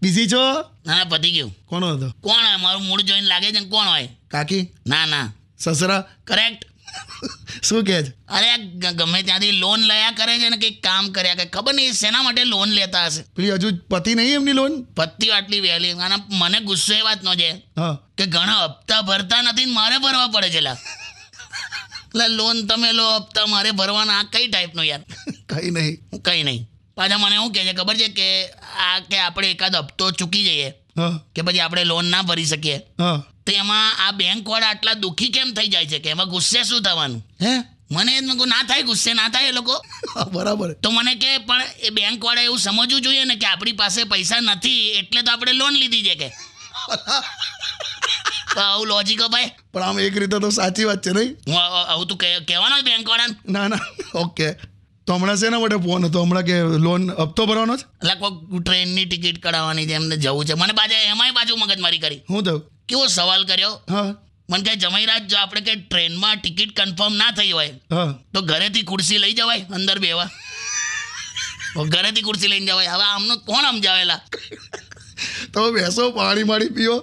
બીજી છો ના પતી ગયું કોણ હતો કોણ હોય મારું મૂળ જોઈને લાગે છે ને કોણ હોય કાકી ના ના સસરા કરેક્ટ શું કહે છે અરે ગમે ત્યાંથી લોન લયા કરે છે ને કંઈક કામ કર્યા કરે ખબર નહીં શેના માટે લોન લેતા હશે પેલી હજુ પતિ નહીં એમની લોન પતિ આટલી વહેલી અને મને ગુસ્સો એ વાતનો છે કે ઘણા હપ્તા ભરતા નથી મારે ભરવા પડે છે એટલે લોન તમે લો હપ્તા મારે ભરવાના આ કઈ ટાઈપનું યાર કઈ નહીં કઈ નહીં પાછા મને એવું કહે છે ખબર છે કે આ કે આપણે એકાદ હપ્તો ચૂકી જઈએ કે પછી આપણે લોન ના ભરી શકીએ તો એમાં આ બેંક વાળા આટલા દુઃખી કેમ થઈ જાય છે કે એમાં ગુસ્સે શું થવાનું હે મને ના થાય ગુસ્સે ના થાય એ લોકો બરાબર તો મને કે પણ એ બેંક વાળા એવું સમજવું જોઈએ ને કે આપણી પાસે પૈસા નથી એટલે તો આપણે લોન લીધી છે કે આવું લોજિક ભાઈ પણ આમ એક રીતે તો સાચી વાત છે નહીં આવું તું કહેવાનો બેંક વાળાને ના ના ઓકે તો હમણાં શેના માટે ફોન હતો હમણાં કે લોન હપ્તો ભરવાનો છે એટલે કોઈ ટ્રેનની ટિકિટ કઢાવવાની છે એમને જવું છે મને પાછા એમાંય બાજુ મગજમારી કરી હું થયું કેવો સવાલ કર્યો હા મને કહે જમૈરાજ જો આપણે કે ટ્રેનમાં ટિકિટ કન્ફર્મ ના થઈ હોય તો ઘરેથી ખુરશી લઈ જવાય અંદર બેવા ઘરેથી ખુરશી લઈને જવાય હવે આમનું કોણ સમજાવેલા તો બેસો પાણી માણી પીઓ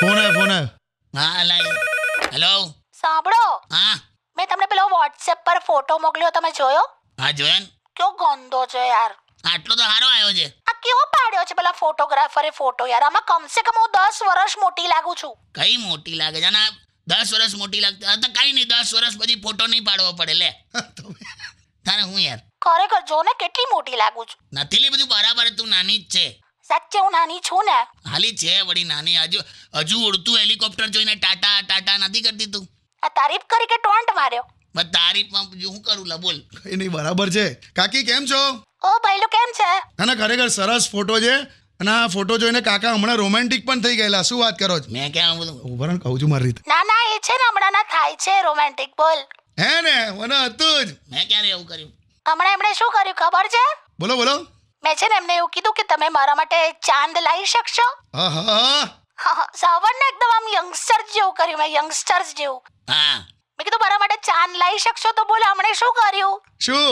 ફોન આવ્યો ફોન આવ્યો હા હેલો સાંભળો હા મેં તમને પેલો WhatsApp પર ફોટો મોકલ્યો તમે જોયો હા જોયો ને કેવો ગંદો છે યાર આટલો તો હારો આવ્યો છે આ કેવો પાડ્યો છે પેલા ફોટોગ્રાફરે ફોટો યાર આમાં કમસે કમ હું દસ વર્ષ મોટી લાગુ છું કઈ મોટી લાગે છે ના દસ વર્ષ મોટી લાગતી તો કઈ નહીં દસ વર્ષ પછી ફોટો નહીં પાડવો પડે લે તારે હું યાર ખરેખર જો ને કેટલી મોટી લાગુ છું નથી લી બધું બરાબર તું નાની જ છે સાચે હું નાની છું ને હાલી છે વળી નાની હજુ હજુ ઉડતું હેલિકોપ્ટર જોઈને ટાટા ટાટા નથી કરતી તું આ તારીફ કરી કે ટોન્ટ માર્યો બસ તારીફમાં હું કરું લા બોલ એ નહીં બરાબર છે કાકી કેમ છો ઓ ભાઈલો કેમ છે ના ના ખરેખર સરસ ફોટો છે અને આ ફોટો જોઈને કાકા હમણાં રોમેન્ટિક પણ થઈ ગયેલા શું વાત કરો છો મેં ક્યાં બધું ઉભરણ કહું છું મારી રીતે ના ના એ છે ને હમણાં ના થાય છે રોમેન્ટિક બોલ હે ને મને હતું જ મેં ક્યારે એવું કર્યું હમણાં એમણે શું કર્યું ખબર છે બોલો બોલો મેં છે ને એમને એવું કીધું કે તમે મારા માટે ચાંદ લાવી શકશો હા સાવરને એકદમ આમ યંગસ્ટર્સ જેવું કર્યું મેં યંગસ્ટર્સ જેવું હા મેં કીધું મારા માટે ચાન લાવી શકશો તો બોલ હમણે શું કર્યું શું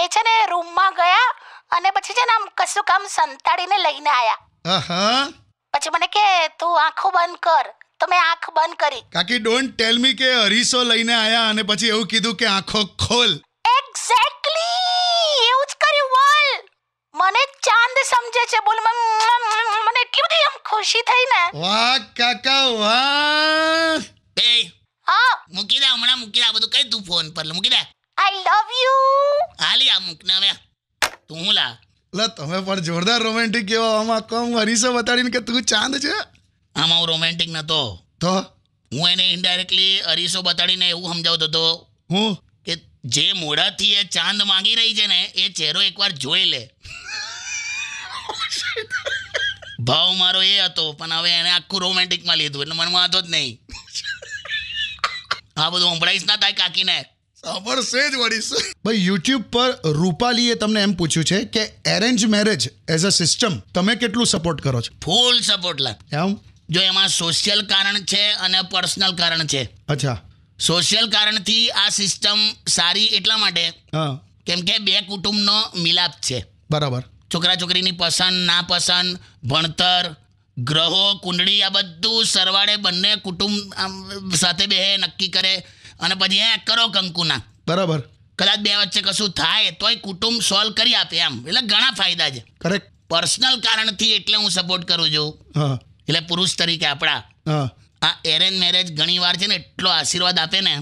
એ છે ને રૂમમાં ગયા અને પછી છે ને આમ કશું કામ સંતાડીને લઈને આયા પછી મને કે તું આંખો બંધ કર તો મેં આંખ બંધ કરી કાકી ડોન્ટ ટેલ મી કે અરીસો લઈને આયા અને પછી એવું કીધું કે આંખો ખોલ એક્ઝેક્ટલી એવું જ કર્યું બોલ મને ચાંદ સમજે છે બોલ ખુશી થઈ ને વાહ કાકા વાહ બે હા મૂકી દે હમણાં મૂકી દે આ બધું કઈ તું ફોન પર મૂકી દે આઈ લવ યુ હાલી આ મૂક ને હવે તું લા લ તમે પણ જોરદાર રોમેન્ટિક કેવો આમાં કોમ હરીસો બતાડીને કે તું ચાંદ છે આમાં હું રોમેન્ટિક નતો તો હું એને ઇનડાયરેક્ટલી અરીસો બતાડીને એવું સમજાવતો હતો હું કે જે મોઢાથી એ ચાંદ માંગી રહી છે ને એ ચહેરો એકવાર જોઈ લે oh, ભાવ મારો એ હતો પણ હવે એને આખું રોમેન્ટિકમાં લીધું એટલે મને વાંધો જ નહીં આ બધું સંભળાઈશ ના થાય કાકીને સાંભળશે જ વળીશ ભાઈ યુટ્યુબ પર રૂપાલીએ તમને એમ પૂછ્યું છે કે arrange marriage as a system તમે કેટલું સપોર્ટ કરો છો ફૂલ સપોર્ટ લા એમ જો એમાં સોશિયલ કારણ છે અને પર્સનલ કારણ છે અચ્છા સોશિયલ કારણથી આ સિસ્ટમ સારી એટલા માટે કેમ કે બે કુટુંબનો મિલાપ છે બરાબર છોકરા છોકરીની પસંદ નાપસંદ ભણતર ગ્રહો કુંડળી આ બધું સરવાળે બંને કુટુંબ સાથે બે નક્કી કરે અને પછી એ કરો કંકુના બરાબર કદાચ બે વચ્ચે કશું થાય તોય કુટુંબ સોલ્વ કરી આપે એમ એટલે ઘણા ફાયદા છે કરેક્ટ પર્સનલ કારણથી એટલે હું સપોર્ટ કરું છું એટલે પુરુષ તરીકે આપણા આ એરેન્જ મેરેજ ઘણી વાર છે ને એટલો આશીર્વાદ આપે ને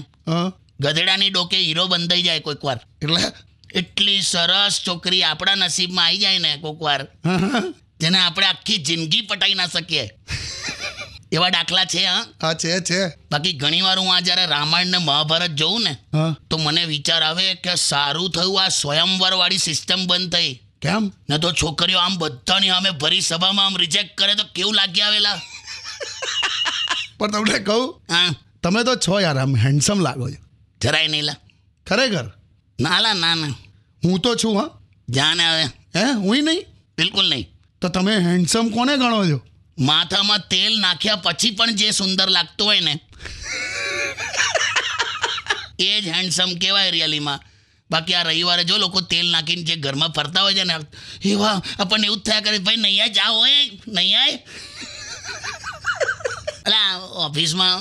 ગધેડાની ડોકે હીરો બંધાઈ જાય કોઈક વાર એટલે એટલી સરસ છોકરી આપણા નસીબમાં આવી જાય ને કોક વાર જેને આપણે આખી જિંદગી પટાઈ ના શકીએ એવા દાખલા છે હા છે છે બાકી ઘણી વાર હું આ જયારે રામાયણ ને મહાભારત જોઉં ને તો મને વિચાર આવે કે સારું થયું આ સ્વયંવર વાળી સિસ્ટમ બંધ થઈ કેમ ને તો છોકરીઓ આમ બધાની અમે ભરી સભામાં આમ રિજેક્ટ કરે તો કેવું લાગ્યા આવેલા પણ તમને કહું હા તમે તો છો યાર આમ હેન્ડસમ લાગો છો જરાય નહીં લા ખરેખર ના લા ના ના હું તો છું હા ધ્યાન આવે હે હું નહીં બિલકુલ નહીં તો તમે હેન્ડસમ કોને ગણો છો માથામાં તેલ નાખ્યા પછી પણ જે સુંદર લાગતું હોય ને એ જ હેન્ડસમ કહેવાય રિયલીમાં બાકી આ રવિવારે જો લોકો તેલ નાખીને જે ઘરમાં ફરતા હોય છે ને એવા આપણને એવું જ થયા કરે ભાઈ નહીં આય જાઓ હોય નહીં આય અલા ઓફિસમાં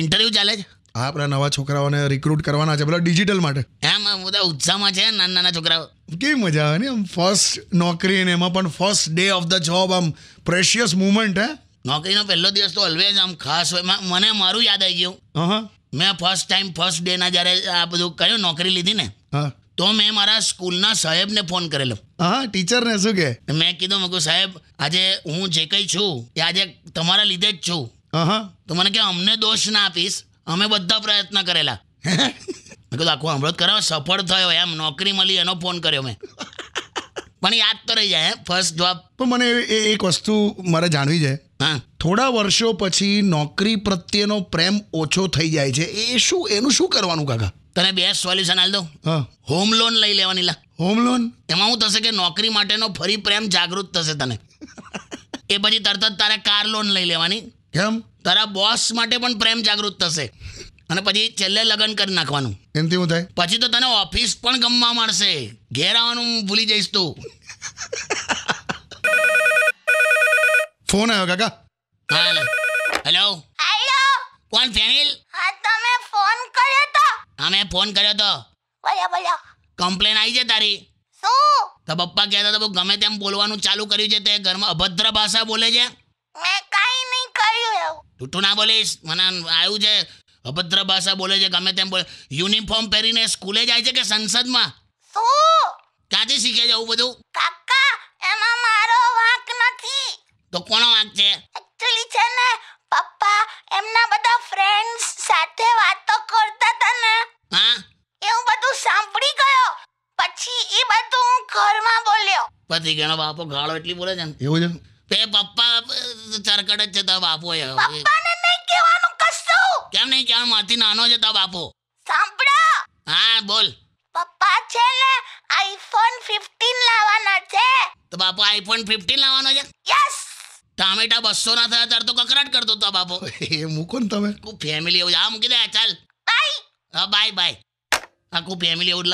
ઇન્ટરવ્યૂ ચાલે છે આ આપણા નવા છોકરાઓને રિક્રુટ કરવાના છે પેલા ડિજિટલ માટે એમ આમ બધા ઉત્સાહમાં છે નાના નાના છોકરાઓ કેવી મજા આવે ને આમ ફર્સ્ટ નોકરી ને એમાં પણ first day of the job આમ પ્રેશિયસ મુમેન્ટ હે નોકરીનો પહેલો દિવસ તો ઓલવેઝ આમ ખાસ હોય મને મારું યાદ આવી ગયું હા મેં ફર્સ્ટ ટાઈમ ફર્સ્ટ ડે ના જ્યારે આ બધું કર્યું નોકરી લીધી ને તો મેં મારા સ્કૂલના સાહેબને ફોન કરેલો હા ટીચરને શું કે મેં કીધું મેં સાહેબ આજે હું જે કંઈ છું એ આજે તમારા લીધે જ છું તો મને કે અમને દોષ ના આપીશ અમે બધા પ્રયત્ન કરેલા મેં કીધું આખું હમણાં કરાવ સફળ થયો એમ નોકરી મળી એનો ફોન કર્યો મેં પણ યાદ તો રહી જાય ફર્સ્ટ જવાબ પણ મને એ એક વસ્તુ મારે જાણવી છે હા થોડા વર્ષો પછી નોકરી પ્રત્યેનો પ્રેમ ઓછો થઈ જાય છે એ શું એનું શું કરવાનું કાકા તને બેસ્ટ સોલ્યુશન આલ દઉં હોમ લોન લઈ લેવાની લા હોમ લોન એમાં હું થશે કે નોકરી માટેનો ફરી પ્રેમ જાગૃત થશે તને એ પછી તરત જ તારે કાર લોન લઈ લેવાની કેમ તારા બોસ માટે પણ પ્રેમ જાગૃત થશે અને પછી છેલ્લે લગ્ન કરી નાખવાનું એમથી હું થાય પછી તો તને ઓફિસ પણ ગમવા મળશે ઘેર આવવાનું ભૂલી જઈશ તું ફોન આવ્યો કાકા હાલ હેલો હેલો કોણ ફેનિલ હા તમે ફોન કર્યો તો હા મેં ફોન કર્યો તો બોલ્યા બોલ્યા કમ્પ્લેન આવી છે તારી શું તો પપ્પા કહેતા તો બહુ ગમે તેમ બોલવાનું ચાલુ કર્યું છે તે ઘરમાં અભદ્ર ભાષા બોલે છે મેં આવ્યું ના બોલીશ મને આવ્યું છે અભદ્ર ભાષા બોલે છે ગમે તેમ બોલે યુનિફોર્મ પહેરીને સ્કૂલે જાય છે કે સંસદમાં શું ક્યાંથી શીખે છે આવું બધું કાકા એમાં મારો વાંક નથી તો કોનો વાંક છે એક્ચ્યુઅલી છે ને પપ્પા એમના બધા ફ્રેન્ડ્સ સાથે વાતો કરતા હતા ને હા એવું બધું સાંભળી ગયો પછી એ બધું હું ઘરમાં બોલ્યો પછી ગણો બાપો ગાળો એટલી બોલે છે એવું છે તે પપ્પા ચરકડ જ છે તો બાપો એ પપ્પાને નહીં કહેવાનું કશું કેમ નહીં કહેવાનું માથી નાનો છે તો બાપો સાંભળો હા બોલ પપ્પા છે ને આઈફોન 15 લાવવાના છે તો બાપો આઈફોન 15 લાવવાનો છે યસ ટામેટા બસો ના થયા ત્યારે તો કકરાટ કરતો તો બાપો એ મૂકો ને તમે કુ ફેમિલી એવું આ મૂકી દે ચાલ બાય હા બાય બાય આખું ફેમિલી એવું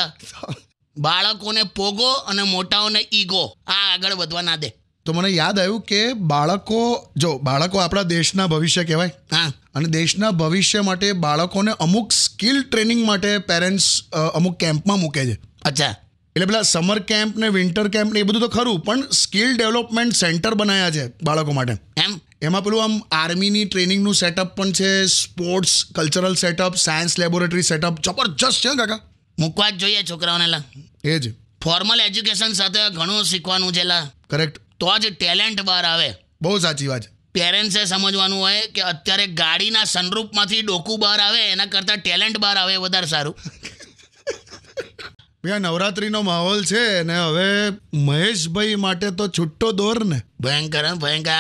બાળકોને પોગો અને મોટાઓને ઈગો આ આગળ વધવા ના દે તો મને યાદ આવ્યું કે બાળકો જો બાળકો આપણા દેશના ભવિષ્ય કહેવાય હા અને દેશના ભવિષ્ય માટે બાળકોને અમુક સ્કિલ ટ્રેનિંગ માટે પેરેન્ટ્સ અમુક કેમ્પમાં મૂકે છે અચ્છા એટલે પેલા સમર કેમ્પ ને વિન્ટર કેમ્પ ને એ બધું તો ખરું પણ સ્કિલ ડેવલપમેન્ટ સેન્ટર બનાવ્યા છે બાળકો માટે એમ એમાં પેલું આમ આર્મીની ટ્રેનિંગનું સેટઅપ પણ છે sports cultural setup science laboratory setup જબરજસ્ત છે કાકા મૂકવા જ જોઈએ છોકરાઓને લા એ જ ફોર્મલ એજ્યુકેશન સાથે ઘણું શીખવાનું છે લા કરેક્ટ તો જ ટેલેન્ટ બહાર આવે બહુ સાચી વાત પેરેન્ટ્સે સમજવાનું હોય કે અત્યારે ગાડીના સનરૂપમાંથી ડોકું બહાર આવે એના કરતાં ટેલેન્ટ બહાર આવે વધારે સારું આ નવરાત્રીનો માહોલ છે ને હવે મહેશભાઈ માટે તો છૂટો દોર ને ભયંકર ભયંકર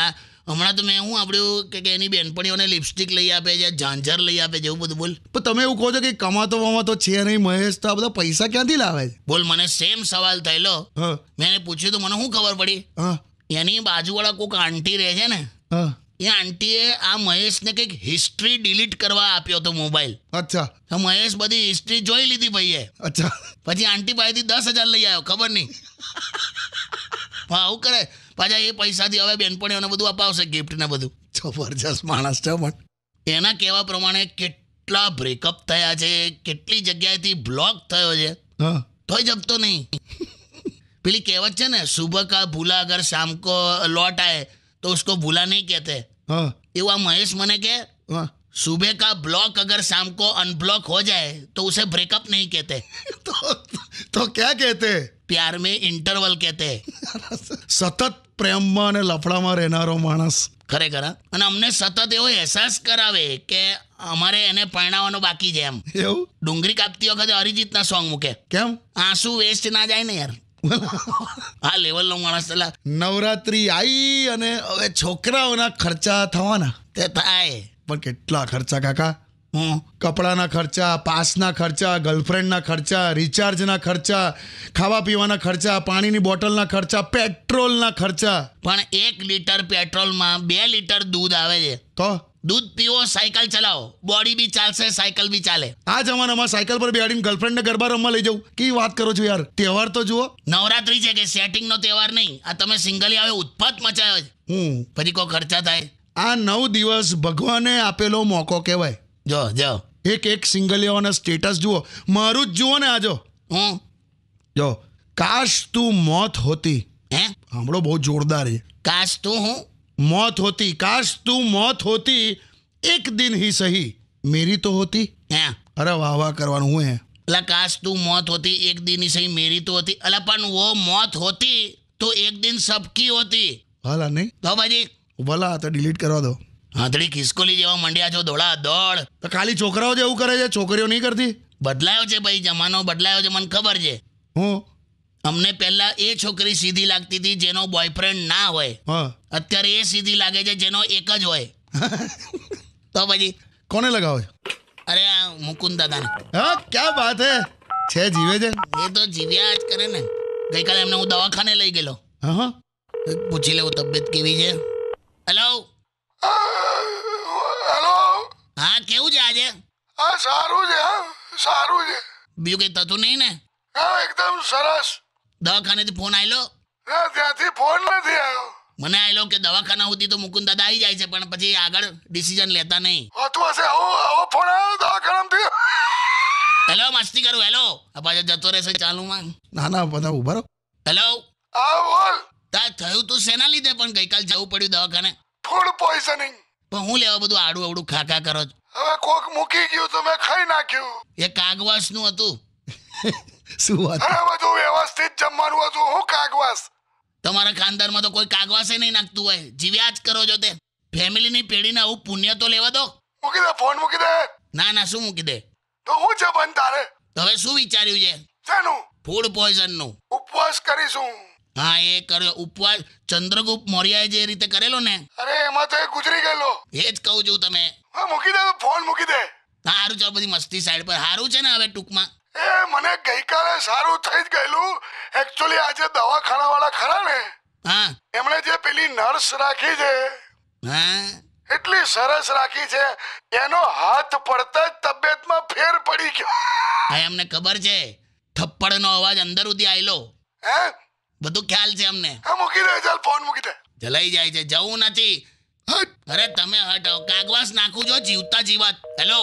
હમણાં તો મેં હું આપણું કે એની બેનપણીઓને લિપસ્ટિક લઈ આપે છે ઝાંઝર લઈ આપે છે એવું બધું બોલ પણ તમે એવું કહો છો કે કમાતો વમાતો છે નહીં મહેશ તો આ બધા પૈસા ક્યાંથી લાવે છે બોલ મને સેમ સવાલ થયેલો મેં પૂછ્યું તો મને શું ખબર પડી હા એની બાજુવાળા કોઈક આંટી રહે છે ને એ આંટીએ આ મહેશને કંઈક હિસ્ટ્રી ડિલીટ કરવા આપ્યો હતો મોબાઈલ અચ્છા તો મહેશ બધી હિસ્ટ્રી જોઈ લીધી ભાઈએ અચ્છા પછી આંટી પાસેથી દસ હજાર લઈ આવ્યો ખબર નહીં આવું કરે પાછા એ પૈસાથી હવે બેનપણીઓને બધું અપાવશે ગિફ્ટ ને બધું જબરજસ્ત માણસ છે પણ એના કહેવા પ્રમાણે કેટલા બ્રેકઅપ થયા છે કેટલી જગ્યાએથી બ્લોક થયો છે તોય જપતો નહીં પેલી કહેવત છે ને સુબહ કા ભૂલા અગર શામ કો લોટ આય તો उसको ભૂલા નહીં કહેતે એવું આ મહેશ મને કે सुबह का ब्लॉक अगर शाम को अनब्लॉक हो जाए તો उसे ब्रेकअप नहीं कहते तो तो क्या कहते प्यार में इंटरवल कहते સતત પ્રેમમાં અને લફડામાં રહેનારો માણસ ખરેખર અને અમને સતત એવો અહેસાસ કરાવે કે અમારે એને પરણાવવાનો બાકી છે એમ એવું ડુંગળી કાપતી વખતે અરિજીતના સોંગ મૂકે કેમ આંસુ વેસ્ટ ના જાય ને યાર આ લેવલનો માણસ એટલે નવરાત્રી આવી અને હવે છોકરાઓના ખર્ચા થવાના તે થાય પણ કેટલા ખર્ચા કાકા કપડાના ખર્ચા પાસના ખર્ચા ગર્લફ્રેન્ડના ખર્ચા રિચાર્જના ખર્ચા ખાવા પીવાના ખર્ચા પાણીની બોટલના ખર્ચા પેટ્રોલના ખર્ચા પણ એક લીટર પેટ્રોલમાં બે લીટર દૂધ આવે છે તો દૂધ પીવો સાયકલ ચલાવો બોડી બી ચાલશે સાયકલ બી ચાલે આ જમાનામાં સાયકલ પર બેહાડીને ગર્લફ્રેન્ડને ગરબા રમવા લઈ જવું કેવી વાત કરો છો યાર તહેવાર તો જુઓ નવરાત્રી છે કે સેટિંગનો તહેવાર નહીં આ તમે સિંગલી આવે ઉત્પાત મચાયો છે હું ફરી કો ખર્ચા થાય આ નવ દિવસ ભગવાને આપેલો મોકો કહેવાય જો જો એક એક સિંગલિયાઓના સ્ટેટસ જુઓ મારું જ જુઓ ને આજો હું જો કાશ તું મોત હોતી હે હમણો બહુ જોરદાર છે કાશ તું હું મોત હોતી કાશ તું મોત હોતી એક દિન હી સહી મેરી તો હોતી હે અરે વાહ વાહ કરવાનું હું હે અલા કાશ તું મોત હોતી એક દિન સહી મેરી તો હોતી અલા પણ વો મોત હોતી તો એક દિન સબકી હોતી ભલા નહીં તો ભાજી ભલા તો ડિલીટ કરવા દો હાથડી ખિસકોલી જેવા મંડ્યા છો દોડા દોડ તો ખાલી છોકરાઓ જેવું કરે છે છોકરીઓ નહીં કરતી બદલાયો છે ભાઈ જમાનો બદલાયો છે મને ખબર છે હું અમને પહેલા એ છોકરી સીધી લાગતી હતી જેનો બોયફ્રેન્ડ ના હોય અત્યારે એ સીધી લાગે છે જેનો એક જ હોય તો પછી કોને લગાવો અરે આ મુકુંદ દાદાને હા ક્યાં વાત હે છે જીવે છે એ તો જીવ્યા જ કરે ને ગઈકાલે એમને હું દવાખાને લઈ ગયેલો પૂછી લેવું તબિયત કેવી છે હેલો હા કેવું છે આજે સારું છે સારું છે બીજું કઈ થતું નહીં ને હા એકદમ સરસ દવાખાનેથી ફોન આયલો ના ત્યાંથી ફોન નથી આવ્યો મને આયલો કે દવાખાના સુધી તો મુકુંદ દાદા આવી જાય છે પણ પછી આગળ ડિસિઝન લેતા નહીં હોતું હશે આવો આવો ફોન આવ્યો દવાખાનામાંથી હેલો મસ્તી કરું હેલો આ જતો રહેશે ચાલુમાં ના ના બધા ઉભા રહો હેલો આવ બોલ તા થયું તું શેના લીધે પણ ગઈકાલ જવું પડ્યું દવાખાને ફૂડ પોઈઝનિંગ પણ હું લેવા બધું આડું અવડું ખાખા કરો હવે કોક મૂકી ગયું તો મેં ખાઈ નાખ્યું એ કાગવાસનું હતું શું વાત અરે બધું વ્યવસ્થિત જમવાનું હતું હું કાગવાસ તમારા ખાનદાનમાં તો કોઈ કાગવાસે નહીં નાખતું હોય જીવ્યા જ કરો છો તે ફેમિલીની પેઢીને આવું પુણ્ય તો લેવા દો મૂકી દે ફોન મૂકી દે ના ના શું મૂકી દે તો હું છે બંધ તારે હવે શું વિચાર્યું છે શેનું ફૂડ પોઈઝન નું ઉપવાસ કરીશું હા એ કર્યો ઉપવાસ ચંદ્રગુપ્ત મૌર્યાએ જે રીતે કરેલો ને અરે એમાં તો એ ગુજરી ગયેલો એ જ કહું છું તમે હા મૂકી દે ફોન મૂકી દે હા સારું ચાલ બધી મસ્તી સાઈડ પર હારું છે ને હવે ટૂંકમાં એ મને ગઈકાલે સારું થઈ જ ગયેલું એકચ્યુઅલી આજે દવાખાના વાળા ખરા ને એમણે જે પેલી નર્સ રાખી છે એટલી સરસ રાખી છે એનો હાથ પડતા જ તબિયતમાં ફેર પડી ગયો હા એમને ખબર છે થપ્પડ નો અવાજ અંદર સુધી આયલો હે બધું ખ્યાલ છે અમને હા મૂકી દે ચાલ ફોન મૂકી દે જલાઈ જાય છે જવું નથી અરે તમે હટો કાગવાસ નાખું જો જીવતા જીવાત હેલો